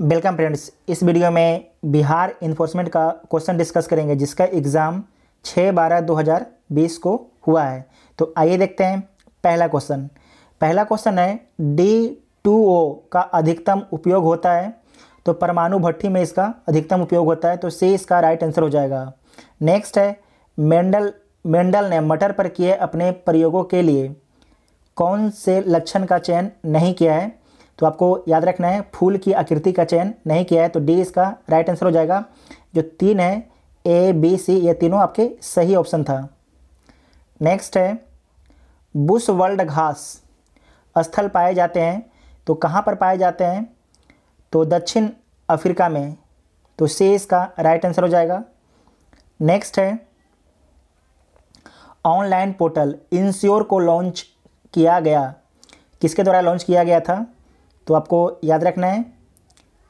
welcome friends इस video में Bihar enforcement का क्वेश्चन डिस्कस करेंगे जिसका एग्ज़ाम 6 बारह 2020 को हुआ है तो आइए देखते हैं पहला क्वेश्चन पहला क्वेश्चन है डी टू ओ का अधिकतम उपयोग होता है तो परमाणु भट्टी में इसका अधिकतम उपयोग होता है तो सी इसका राइट आंसर हो जाएगा नेक्स्ट है मेंडल मेंडल ने मटर पर किए अपने प्रयोगों के लिए कौन से लक्षण का चयन नहीं किया है तो आपको याद रखना है फूल की आकृति का चयन नहीं किया है तो डी इसका राइट आंसर हो जाएगा जो तीन है ए बी सी ये तीनों आपके सही ऑप्शन था नेक्स्ट है बुश वर्ल्ड घास स्थल पाए जाते हैं तो कहाँ पर पाए जाते हैं तो दक्षिण अफ्रीका में तो से इसका राइट आंसर हो जाएगा नेक्स्ट है ऑनलाइन पोर्टल इंश्योर को लॉन्च किया गया किसके द्वारा लॉन्च किया गया था तो आपको याद रखना है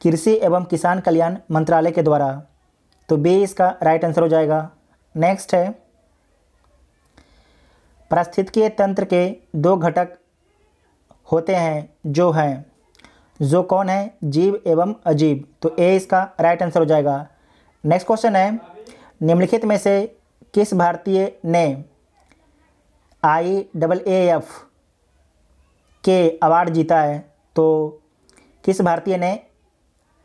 कृषि एवं किसान कल्याण मंत्रालय के द्वारा तो बी इसका राइट आंसर हो जाएगा नेक्स्ट है पारिस्थितिकीय तंत्र के दो घटक होते हैं जो हैं जो कौन है जीव एवं अजीब तो ए इसका राइट आंसर हो जाएगा नेक्स्ट क्वेश्चन है निम्नलिखित में से किस भारतीय ने आई डबल ए एफ के अवार्ड जीता है तो किस भारतीय ने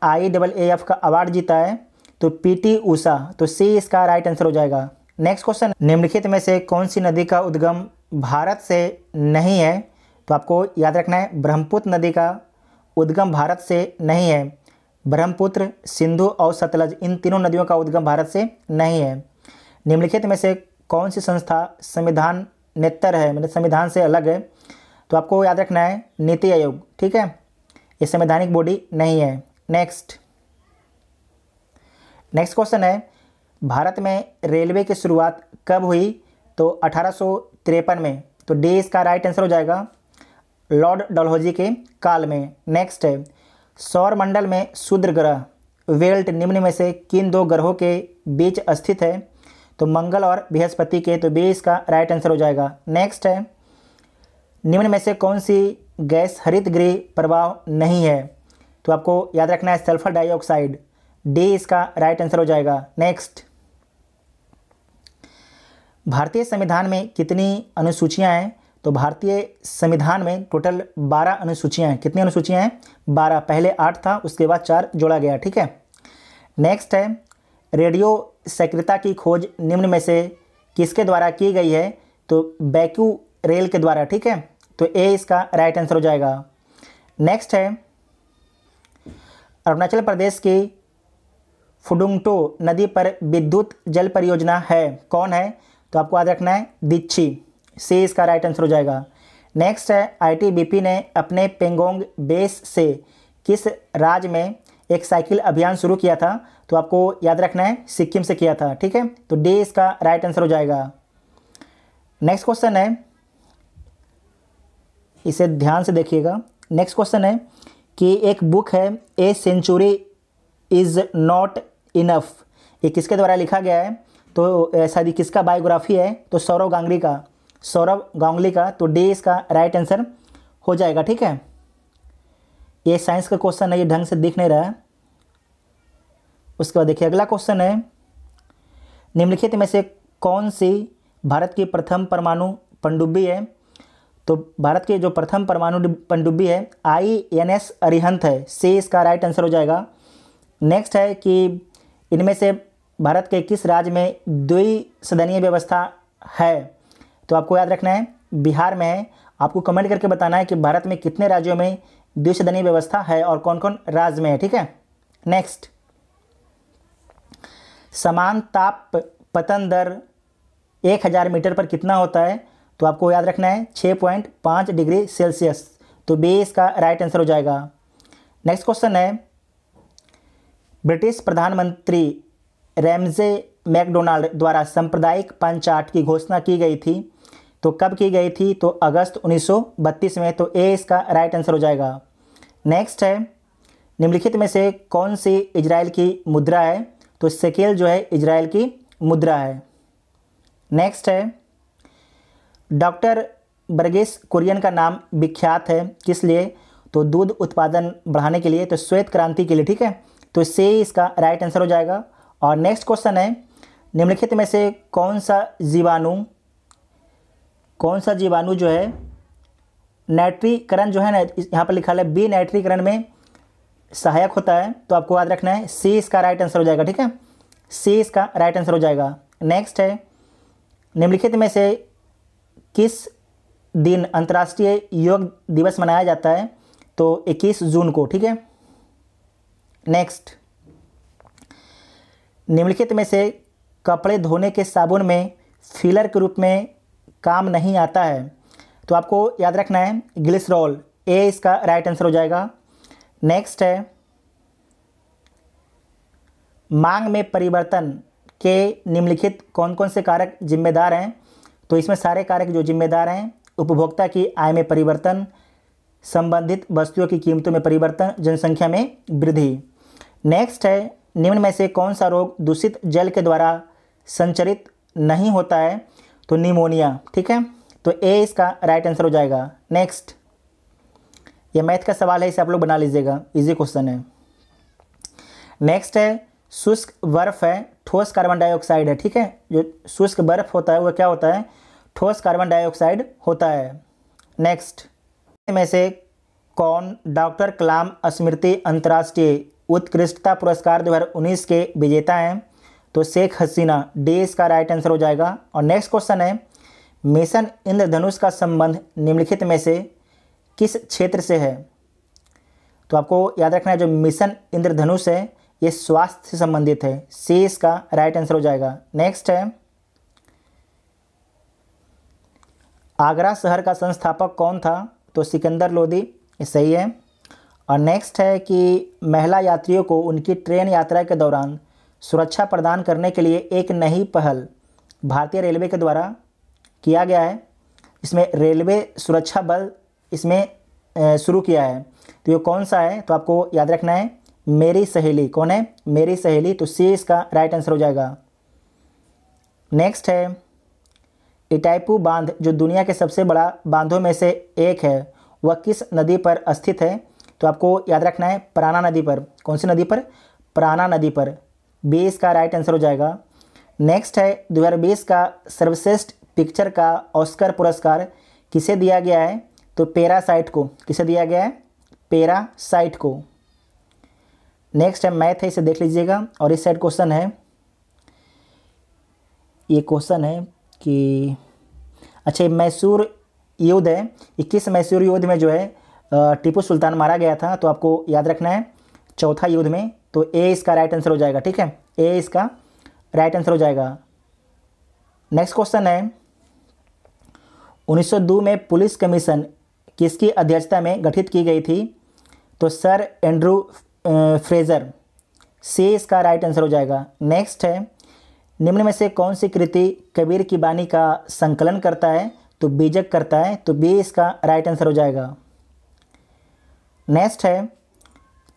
आई डबल ए एफ का अवार्ड जीता है तो पी टी ऊषा तो सी इसका राइट आंसर हो जाएगा नेक्स्ट क्वेश्चन निम्नलिखित में से कौन सी नदी का उद्गम भारत से नहीं है तो आपको याद रखना है ब्रह्मपुत्र नदी का उद्गम भारत से नहीं है ब्रह्मपुत्र सिंधु और सतलज इन तीनों नदियों का उद्गम भारत से नहीं है निम्नलिखित में से कौन सी संस्था संविधान नेत्तर है मतलब संविधान से अलग है तो आपको याद रखना है नीति आयोग ठीक है ये संवैधानिक बॉडी नहीं है नेक्स्ट नेक्स्ट क्वेश्चन है भारत में रेलवे की शुरुआत कब हुई तो अठारह में तो डी इसका राइट आंसर हो जाएगा लॉर्ड डलहौजी के काल में नेक्स्ट है सौर मंडल में शूद्र ग्रह वेल्ट निम्न में से किन दो ग्रहों के बीच स्थित है तो मंगल और बृहस्पति के तो बी इसका राइट आंसर हो जाएगा नेक्स्ट है निम्न में से कौन सी गैस हरित गृह प्रभाव नहीं है तो आपको याद रखना है सल्फर डाइऑक्साइड डी इसका राइट आंसर हो जाएगा नेक्स्ट भारतीय संविधान में कितनी अनुसूचियां हैं तो भारतीय संविधान में टोटल बारह अनुसूचियां हैं कितनी अनुसूचियां हैं बारह पहले आठ था उसके बाद चार जोड़ा गया ठीक है नेक्स्ट है रेडियो सक्रियता की खोज निम्न में से किसके द्वारा की गई है तो बैक्यू रेल के द्वारा ठीक है तो ए इसका राइट आंसर हो जाएगा नेक्स्ट है अरुणाचल प्रदेश की फुडुंगटो नदी पर विद्युत जल परियोजना है कौन है तो आपको याद रखना है दिच्छी सी इसका राइट आंसर हो जाएगा नेक्स्ट है आईटीबीपी ने अपने पेंगोंग बेस से किस राज्य में एक साइकिल अभियान शुरू किया था तो आपको याद रखना है सिक्किम से किया था ठीक है तो डी इसका राइट आंसर हो जाएगा नेक्स्ट क्वेश्चन है इसे ध्यान से देखिएगा नेक्स्ट क्वेश्चन है कि एक बुक है a century is not enough ये किसके द्वारा लिखा गया है तो सॉरी किसका बायोग्राफी है तो सौरव गांगली का सौरव गांगली का तो डी इसका राइट आंसर हो जाएगा ठीक है ये साइंस का क्वेश्चन है ये ढंग से दिख नहीं रहा है उसके बाद देखिए अगला क्वेश्चन है निम्नलिखित में से कौन सी भारत की प्रथम परमाणु पनडुब्बी है तो भारत की जो प्रथम परमाणु पनडुब्बी है आई एन एस अरिहंत है से इसका राइट आंसर हो जाएगा नेक्स्ट है कि इनमें से भारत के किस राज्य में द्वि सदनीय व्यवस्था है तो आपको याद रखना है बिहार में है आपको कमेंट करके बताना है कि भारत में कितने राज्यों में द्विसदनीय व्यवस्था है और कौन कौन राज्य में है ठीक है नेक्स्ट समान ताप पतन दर एक हज़ार मीटर पर कितना होता है तो आपको याद रखना है छः पॉइंट पाँच डिग्री सेल्सियस तो बी इसका राइट आंसर हो जाएगा नेक्स्ट क्वेश्चन है ब्रिटिश प्रधानमंत्री रेमजे मैकडोनाल्ड द्वारा सांप्रदायिक पंचाट की घोषणा की गई थी तो कब की गई थी तो अगस्त 1932 में तो ए इसका राइट आंसर हो जाएगा नेक्स्ट है निम्नलिखित में से कौन सी इजराइल की मुद्रा है तो सेकेल जो है इजराइल की मुद्रा है नेक्स्ट है डॉक्टर बर्गेस कुरियन का नाम विख्यात है किस लिए तो दूध उत्पादन बढ़ाने के लिए तो श्वेत क्रांति के लिए ठीक है तो इससे इसका राइट आंसर हो जाएगा और नेक्स्ट क्वेश्चन है निम्नलिखित में से कौन सा जीवाणु कौन सा जीवाणु जो है नाइट्रीकरण जो है ना यहाँ पर लिखा है बी नाइट्रीकरण में सहायक होता है तो आपको याद रखना है सी इसका राइट आंसर हो जाएगा ठीक है सी इसका राइट आंसर हो जाएगा नेक्स्ट है निम्नलिखित में से किस दिन अंतर्राष्ट्रीय योग दिवस मनाया जाता है तो 21 जून को ठीक है नेक्स्ट निम्नलिखित में से कपड़े धोने के साबुन में फिलर के रूप में काम नहीं आता है तो आपको याद रखना है ग्लिसरॉल ए इसका राइट आंसर हो जाएगा नेक्स्ट है मांग में परिवर्तन के निम्नलिखित कौन कौन से कारक जिम्मेदार हैं तो इसमें सारे कारक जो जिम्मेदार हैं उपभोक्ता की आय में परिवर्तन संबंधित वस्तुओं की कीमतों में परिवर्तन जनसंख्या में वृद्धि नेक्स्ट है निम्न में से कौन सा रोग दूषित जल के द्वारा संचरित नहीं होता है तो निमोनिया ठीक है तो ए इसका राइट आंसर हो जाएगा नेक्स्ट यह मैथ का सवाल है इसे आप लोग बना लीजिएगा इजी क्वेश्चन है नेक्स्ट है शुष्क बर्फ है ठोस कार्बन डाइऑक्साइड है ठीक है जो शुष्क बर्फ होता है वह क्या होता है ठोस कार्बन डाइऑक्साइड होता है नेक्स्ट में से कौन डॉक्टर कलाम स्मृति अंतर्राष्ट्रीय उत्कृष्टता पुरस्कार 2019 के विजेता हैं तो शेख हसीना डे इसका राइट आंसर हो जाएगा और नेक्स्ट क्वेश्चन है मिशन इंद्रधनुष का संबंध निम्नलिखित में से किस क्षेत्र से है तो आपको याद रखना है जो मिशन इंद्रधनुष है ये स्वास्थ्य से संबंधित है सी इसका राइट आंसर हो जाएगा नेक्स्ट है आगरा शहर का संस्थापक कौन था तो सिकंदर लोदी सही है और नेक्स्ट है कि महिला यात्रियों को उनकी ट्रेन यात्रा के दौरान सुरक्षा प्रदान करने के लिए एक नई पहल भारतीय रेलवे के द्वारा किया गया है इसमें रेलवे सुरक्षा बल इसमें शुरू किया है तो ये कौन सा है तो आपको याद रखना है मेरी सहेली कौन है मेरी सहेली तो सी इसका राइट आंसर हो जाएगा नेक्स्ट है इटाइपू बांध जो दुनिया के सबसे बड़ा बांधों में से एक है वह किस नदी पर स्थित है तो आपको याद रखना है पराना नदी पर कौन सी नदी पर पराना नदी पर बी इसका राइट आंसर हो जाएगा नेक्स्ट है बीस का सर्वश्रेष्ठ पिक्चर का ऑस्कर पुरस्कार किसे दिया गया है तो पेरासाइट को किसे दिया गया है पेरासाइट को नेक्स्ट है मैथ है इसे देख लीजिएगा और इस साइड क्वेश्चन है ये क्वेश्चन है कि अच्छा ये मैसूर युद्ध है इक्कीस मैसूर युद्ध में जो है टीपू सुल्तान मारा गया था तो आपको याद रखना है चौथा युद्ध में तो ए इसका राइट आंसर हो जाएगा ठीक है ए इसका राइट आंसर हो जाएगा नेक्स्ट क्वेश्चन है 1902 में पुलिस कमीशन किसकी अध्यक्षता में गठित की गई थी तो सर एंड्रू फ्रेजर सी इसका राइट आंसर हो जाएगा नेक्स्ट है निम्न में से कौन सी कृति कबीर की बानी का संकलन करता है तो बीजक करता है तो बी इसका राइट आंसर हो जाएगा नेक्स्ट है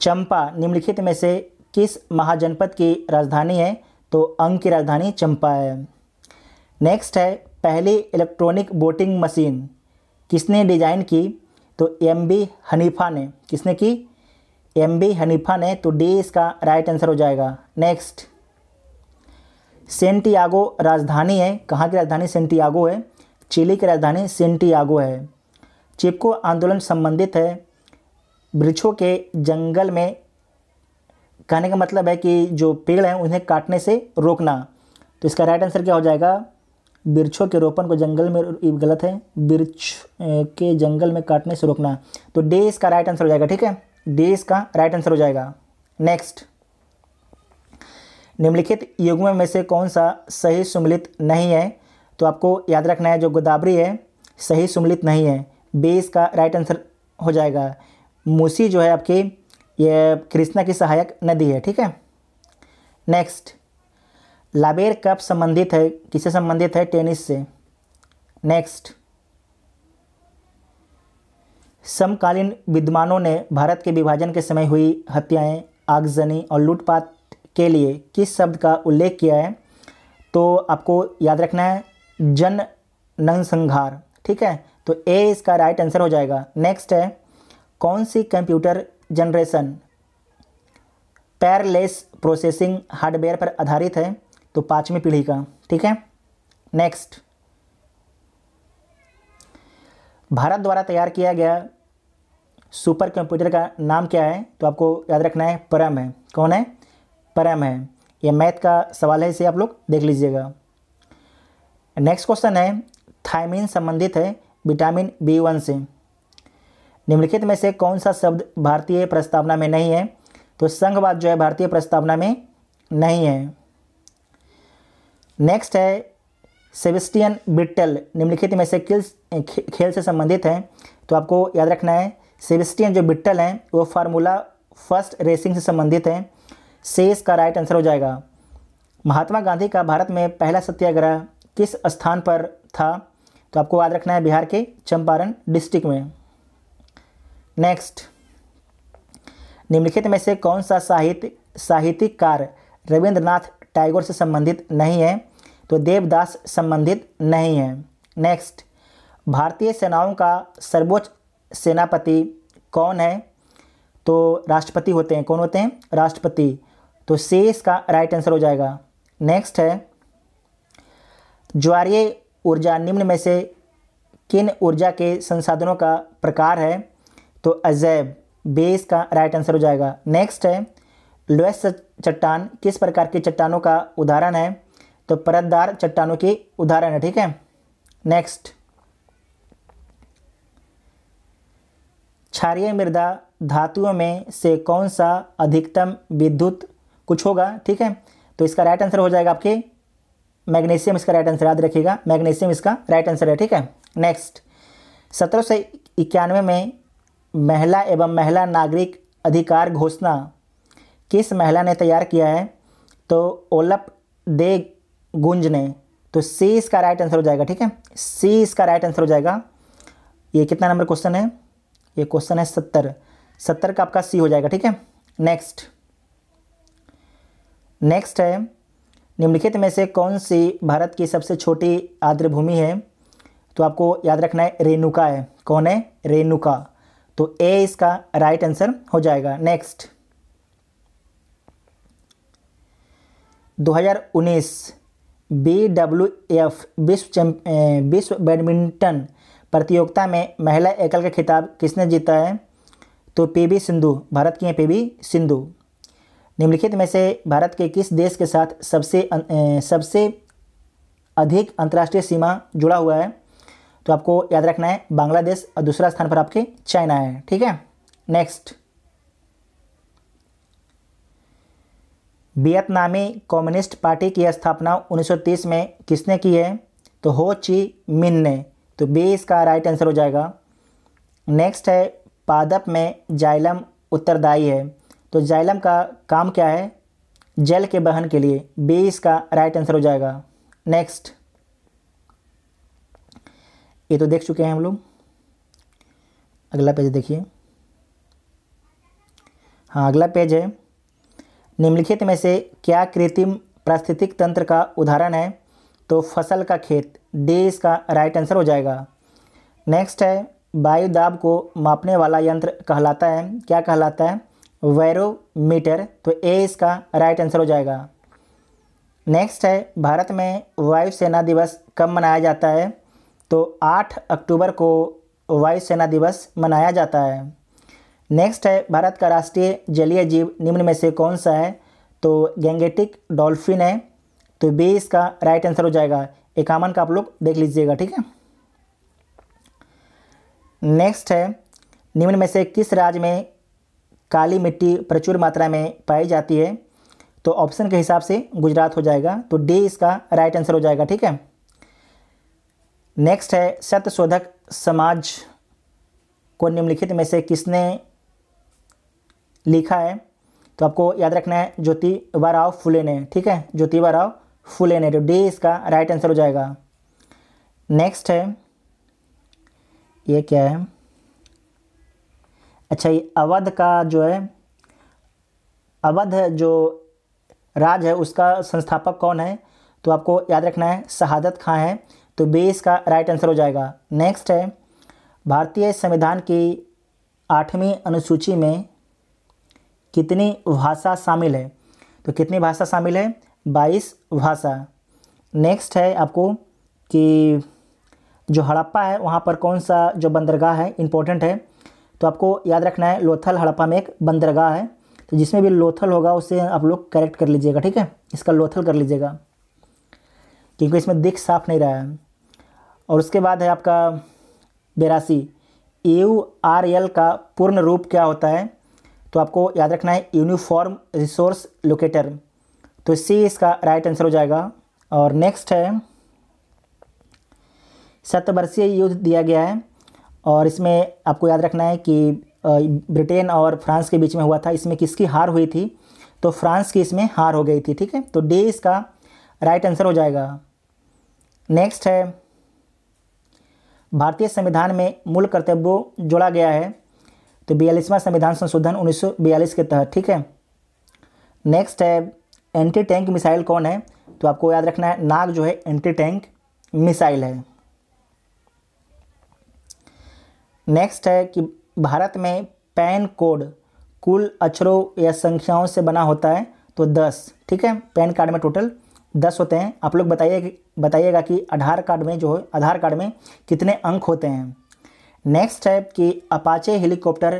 चंपा निम्नलिखित में से किस महाजनपद की राजधानी है तो अंग की राजधानी चंपा है नेक्स्ट है पहली इलेक्ट्रॉनिक वोटिंग मशीन किसने डिजाइन की तो एम बी हनीफा ने किसने की एम बी हनीफा ने तो डी इसका राइट आंसर हो जाएगा नेक्स्ट सेंटियागो राजधानी है कहाँ की राजधानी सेंटियागो है चिली की राजधानी सेंटियागो है चिपको आंदोलन संबंधित है वृक्षों के जंगल में कहने का मतलब है कि जो पेड़ हैं उन्हें काटने से रोकना तो इसका राइट आंसर क्या हो जाएगा वृक्षों के रोपण को जंगल में गलत है वृक्ष के जंगल में काटने से रोकना तो डे इसका राइट आंसर हो जाएगा ठीक है डे इसका राइट आंसर हो जाएगा नेक्स्ट निम्नलिखित युग्म में से कौन सा सही सुमिलित नहीं है तो आपको याद रखना है जो गोदावरी है सही सुमिलित नहीं है बी इसका राइट आंसर हो जाएगा मूसी जो है आपकी ये कृष्णा की सहायक नदी है ठीक है नेक्स्ट लाबेर कप संबंधित है किससे संबंधित है टेनिस से नेक्स्ट समकालीन विद्वानों ने भारत के विभाजन के समय हुई हत्याएं आगजनी और लूटपाट के लिए किस शब्द का उल्लेख किया है तो आपको याद रखना है जन नरसंहार ठीक है तो ए इसका राइट आंसर हो जाएगा नेक्स्ट है कौन सी computer generation parallel processing hardware पर आधारित है तो पाँचवीं पीढ़ी का ठीक है नेक्स्ट भारत द्वारा तैयार किया गया सुपर कंप्यूटर का नाम क्या है तो आपको याद रखना है परम है कौन है परम है ये मैथ का सवाल है इसे आप लोग देख लीजिएगा नेक्स्ट क्वेश्चन है थायमिन संबंधित है विटामिन बी वन से निम्नलिखित में से कौन सा शब्द भारतीय प्रस्तावना में नहीं है तो संघवाद जो है भारतीय प्रस्तावना में नहीं है नेक्स्ट है सेविस्टियन बिट्टल निम्नलिखित में से किस खेल से संबंधित है तो आपको याद रखना है सेविस्टियन जो बिट्टल हैं वो फार्मूला फर्स्ट रेसिंग से संबंधित हैं शेष का राइट आंसर हो जाएगा महात्मा गांधी का भारत में पहला सत्याग्रह किस स्थान पर था तो आपको याद रखना है बिहार के चंपारण डिस्ट्रिक्ट में नेक्स्ट निम्नलिखित में से कौन सा साहित्य साहित्यिक कार्य रविंद्रनाथ टैगोर से संबंधित नहीं है तो देवदास संबंधित नहीं है नेक्स्ट भारतीय सेनाओं का सर्वोच्च सेनापति कौन है तो राष्ट्रपति होते हैं कौन होते हैं राष्ट्रपति तो से इसका राइट आंसर हो जाएगा नेक्स्ट है ज्वारीय ऊर्जा निम्न में से किन ऊर्जा के संसाधनों का प्रकार है तो अजैब बेस का राइट आंसर हो जाएगा नेक्स्ट है लोएस चट्टान किस प्रकार की चट्टानों का उदाहरण है तो परतदार चट्टानों की उदाहरण है ठीक है नेक्स्ट क्षारीय मृदा धातुओं में से कौन सा अधिकतम विद्युत कुछ होगा ठीक है तो इसका राइट आंसर हो जाएगा आपके मैग्नीशियम इसका राइट आंसर याद रखिएगा मैग्नीशियम इसका राइट आंसर है ठीक है नेक्स्ट सत्रह सौ इक्यानवे में महिला एवं महिला नागरिक अधिकार घोषणा किस महिला ने तैयार किया है तो ओलप दे गुंज ने तो सी इसका राइट आंसर हो जाएगा ठीक है सी इसका राइट आंसर हो जाएगा ये कितना नंबर क्वेश्चन है ये क्वेश्चन है सत्तर सत्तर का आपका सी हो जाएगा ठीक है नेक्स्ट नेक्स्ट है निम्नलिखित में से कौन सी भारत की सबसे छोटी आर्द्रभूमि है तो आपको याद रखना है रेणुका है कौन है रेणुका तो ए इसका राइट आंसर हो जाएगा नेक्स्ट 2019 बीडब्ल्यूएफ विश्व विश्व बैडमिंटन प्रतियोगिता में महिला एकल का खिताब किसने जीता है तो पीबी सिंधु भारत की हैं पीबी सिंधु निम्नलिखित में से भारत के किस देश के साथ सबसे अं, सबसे अधिक अंतर्राष्ट्रीय सीमा जुड़ा हुआ है तो आपको याद रखना है बांग्लादेश और दूसरा स्थान पर आपके चाइना है ठीक है नेक्स्ट वियतनामी कम्युनिस्ट पार्टी की स्थापना 1930 में किसने की है तो हो ची मिन ने तो बी इसका राइट आंसर हो जाएगा नेक्स्ट है पादप में जाइलम उत्तरदायी है तो जाइलम का काम क्या है जल के बहन के लिए बे इसका राइट आंसर हो जाएगा नेक्स्ट ये तो देख चुके हैं हम लोग अगला पेज देखिए हाँ अगला पेज है निम्नलिखित में से क्या कृत्रिम प्रास्थितिक तंत्र का उदाहरण है तो फसल का खेत डे इसका राइट आंसर हो जाएगा नेक्स्ट है वायु दाब को मापने वाला यंत्र कहलाता है क्या कहलाता है वैरोमीटर तो ए इसका राइट आंसर हो जाएगा नेक्स्ट है भारत में वायुसेना दिवस कब मनाया जाता है तो 8 अक्टूबर को वायुसेना दिवस मनाया जाता है नेक्स्ट है भारत का राष्ट्रीय जलीय जीव निम्न में से कौन सा है तो गैंगेटिक डॉल्फिन है तो बी इसका राइट आंसर हो जाएगा इक्यावन का आप लोग देख लीजिएगा ठीक है नेक्स्ट है निम्न में से किस राज्य में काली मिट्टी प्रचुर मात्रा में पाई जाती है तो ऑप्शन के हिसाब से गुजरात हो जाएगा तो डी इसका राइट आंसर हो जाएगा ठीक है नेक्स्ट है सत्यशोधक समाज को निम्नलिखित में से किसने लिखा है तो आपको याद रखना है ज्योतिबा राव फुले ने ठीक है ज्योतिबा राव फुले ने तो डी इसका राइट आंसर हो जाएगा नेक्स्ट है ये क्या है अच्छा ये अवध का जो है अवध जो राज है उसका संस्थापक कौन है तो आपको याद रखना है शहादत खां है तो बे इसका राइट आंसर हो जाएगा नेक्स्ट है भारतीय संविधान की आठवीं अनुसूची में कितनी भाषा शामिल है तो कितनी भाषा शामिल है बाईस भाषा नेक्स्ट है आपको कि जो हड़प्पा है वहाँ पर कौन सा जो बंदरगाह है इम्पोर्टेंट है तो आपको याद रखना है लोथल हड़प्पा में एक बंदरगाह है तो जिसमें भी लोथल होगा उसे आप लोग करेक्ट कर लीजिएगा ठीक है इसका लोथल कर लीजिएगा क्योंकि इसमें दिख साफ नहीं रहा है और उसके बाद है आपका बेरासी यू आर एल का पूर्ण रूप क्या होता है तो आपको याद रखना है यूनिफॉर्म रिसोर्स लोकेटर तो सी इसका राइट आंसर हो जाएगा और नेक्स्ट है सत वर्षीय युद्ध दिया गया है और इसमें आपको याद रखना है कि ब्रिटेन और फ्रांस के बीच में हुआ था इसमें किसकी हार हुई थी तो फ्रांस की इसमें हार हो गई थी ठीक है तो डी इसका राइट आंसर हो जाएगा नेक्स्ट है भारतीय संविधान में मूल कर्तव्य जोड़ा गया है तो बयालीसवां संविधान संशोधन उन्नीस के तहत ठीक है नेक्स्ट है एंटी टैंक मिसाइल कौन है तो आपको याद रखना है नाग जो है एंटी टैंक मिसाइल है नेक्स्ट है कि भारत में पैन कोड कुल अक्षरों या संख्याओं से बना होता है तो दस ठीक है पैन कार्ड में टोटल दस होते हैं आप लोग बताइए बताइएगा कि आधार कार्ड में जो है आधार कार्ड में कितने अंक होते हैं नेक्स्ट है कि अपाचे हेलीकॉप्टर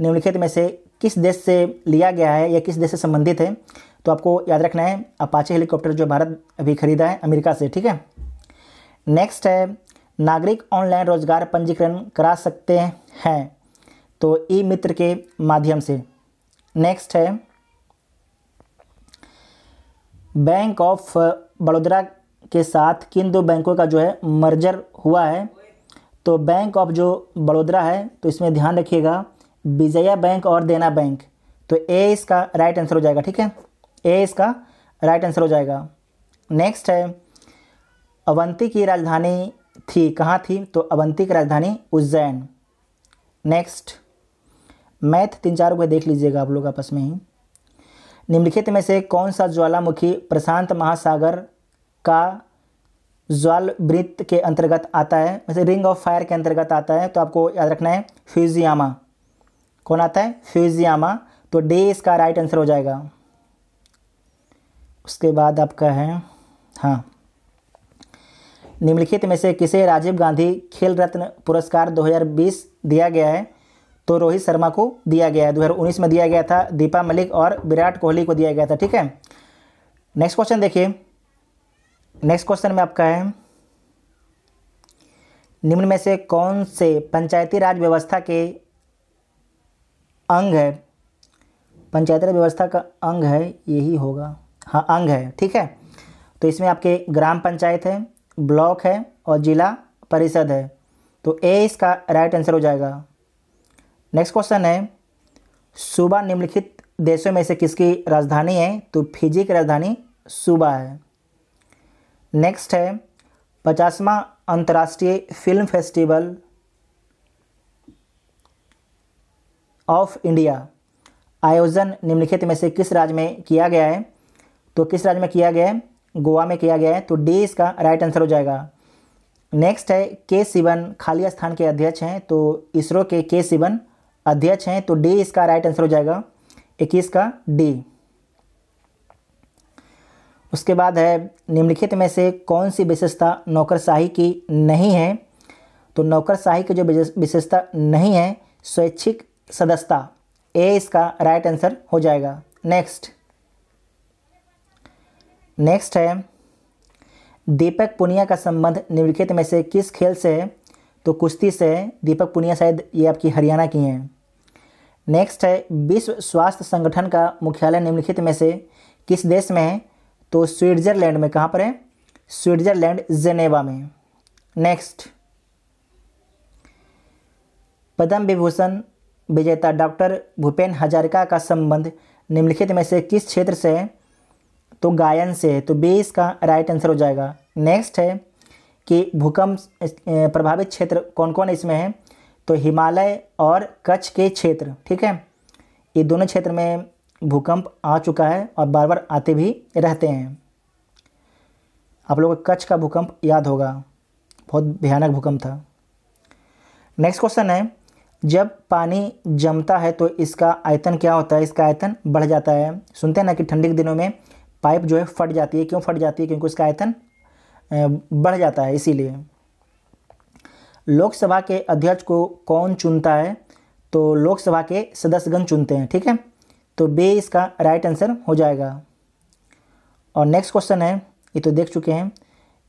निम्नलिखित में से किस देश से लिया गया है या किस देश से संबंधित है तो आपको याद रखना है अपाचे हेलीकॉप्टर जो भारत अभी खरीदा है अमेरिका से ठीक है नेक्स्ट है नागरिक ऑनलाइन रोजगार पंजीकरण करा सकते हैं तो ई मित्र के माध्यम से नेक्स्ट है बैंक ऑफ बड़ोदरा के साथ किन दो बैंकों का जो है मर्जर हुआ है तो बैंक ऑफ जो बड़ोदरा है तो इसमें ध्यान रखिएगा विजया बैंक और देना बैंक तो ए इसका राइट आंसर हो जाएगा ठीक है ए इसका राइट आंसर हो जाएगा नेक्स्ट है अवंती की राजधानी थी कहाँ थी तो अवंती की राजधानी उज्जैन नेक्स्ट मैथ तीन चार को देख लीजिएगा आप लोग आपस में ही निम्नलिखित में से कौन सा ज्वालामुखी प्रशांत महासागर का ज्वाल वृत्त के अंतर्गत आता है वैसे रिंग ऑफ फायर के अंतर्गत आता है तो आपको याद रखना है फ्यूजियामा कौन आता है फ्यूजियामा तो डे इसका राइट आंसर हो जाएगा उसके बाद आपका है हाँ निम्नलिखित में से किसे राजीव गांधी खेल रत्न पुरस्कार 2020 दिया गया है तो रोहित शर्मा को दिया गया है 2019 में दिया गया था दीपा मलिक और विराट कोहली को दिया गया था ठीक है नेक्स्ट क्वेश्चन देखिए नेक्स्ट क्वेश्चन में आपका है निम्न में से कौन से पंचायती राज व्यवस्था के अंग है पंचायती राज व्यवस्था का अंग है यही होगा हाँ अंग है ठीक है तो इसमें आपके ग्राम पंचायत है ब्लॉक है और ज़िला परिषद है तो ए इसका राइट आंसर हो जाएगा नेक्स्ट क्वेश्चन है सूबा निम्नलिखित देशों में से किसकी राजधानी है तो फिजी की राजधानी सूबा है नेक्स्ट है पचासवा अंतर्राष्ट्रीय फिल्म फेस्टिवल ऑफ इंडिया आयोजन निम्नलिखित में से किस राज्य में किया गया है तो किस राज्य में किया गया है गोवा में किया गया है तो डी इसका राइट आंसर हो जाएगा नेक्स्ट है के सिवन खाली स्थान के अध्यक्ष हैं तो इसरो के के सिवन अध्यक्ष हैं तो डी इसका राइट आंसर हो जाएगा इक्कीस का डी उसके बाद है निम्नलिखित में से कौन सी विशेषता नौकरशाही की नहीं है तो नौकरशाही की जो विशेषता नहीं है स्वैच्छिक सदस्यता ए इसका राइट आंसर हो जाएगा नेक्स्ट नेक्स्ट है दीपक पुनिया का संबंध निम्नलिखित में से किस खेल से है तो कुश्ती से दीपक पुनिया शायद ये आपकी हरियाणा की हैं नेक्स्ट है विश्व स्वास्थ्य संगठन का मुख्यालय निम्नलिखित में से किस देश में है तो स्विट्जरलैंड में कहाँ पर है स्विट्जरलैंड जेनेवा में नेक्स्ट पद्म विभूषण विजेता डॉक्टर भूपेन हजारिका का संबंध निम्नलिखित में से किस क्षेत्र से है तो गायन से है तो बे इसका राइट आंसर हो जाएगा नेक्स्ट है कि भूकंप प्रभावित क्षेत्र कौन कौन इसमें है तो हिमालय और कच्छ के क्षेत्र ठीक है ये दोनों क्षेत्र में भूकंप आ चुका है और बार बार आते भी रहते हैं आप लोगों को कच्छ का भूकंप याद होगा बहुत भयानक भूकंप था नेक्स्ट क्वेश्चन है जब पानी जमता है तो इसका आयतन क्या होता है इसका आयतन बढ़ जाता है सुनते हैं ना कि ठंडी के दिनों में पाइप जो है फट जाती है क्यों फट जाती है क्योंकि उसका आयतन बढ़ जाता है इसीलिए लोकसभा के अध्यक्ष को कौन चुनता है तो लोकसभा के सदस्यगण चुनते हैं ठीक है तो बे इसका राइट आंसर हो जाएगा और नेक्स्ट क्वेश्चन है ये तो देख चुके हैं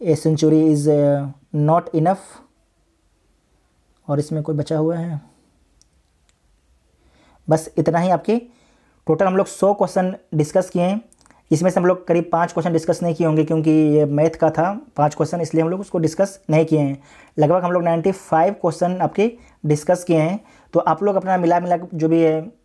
a century is not enough और इसमें कोई बचा हुआ है बस इतना ही आपके टोटल हम लोग सौ क्वेश्चन डिस्कस किए हैं इसमें से हम लोग करीब पाँच क्वेश्चन डिस्कस नहीं किए होंगे क्योंकि ये मैथ का था पाँच क्वेश्चन इसलिए हम लोग उसको डिस्कस नहीं किए हैं लगभग हम लोग नाइन्टी फाइव क्वेश्चन आपके डिस्कस किए हैं तो आप लोग अपना मिला मिला जो भी है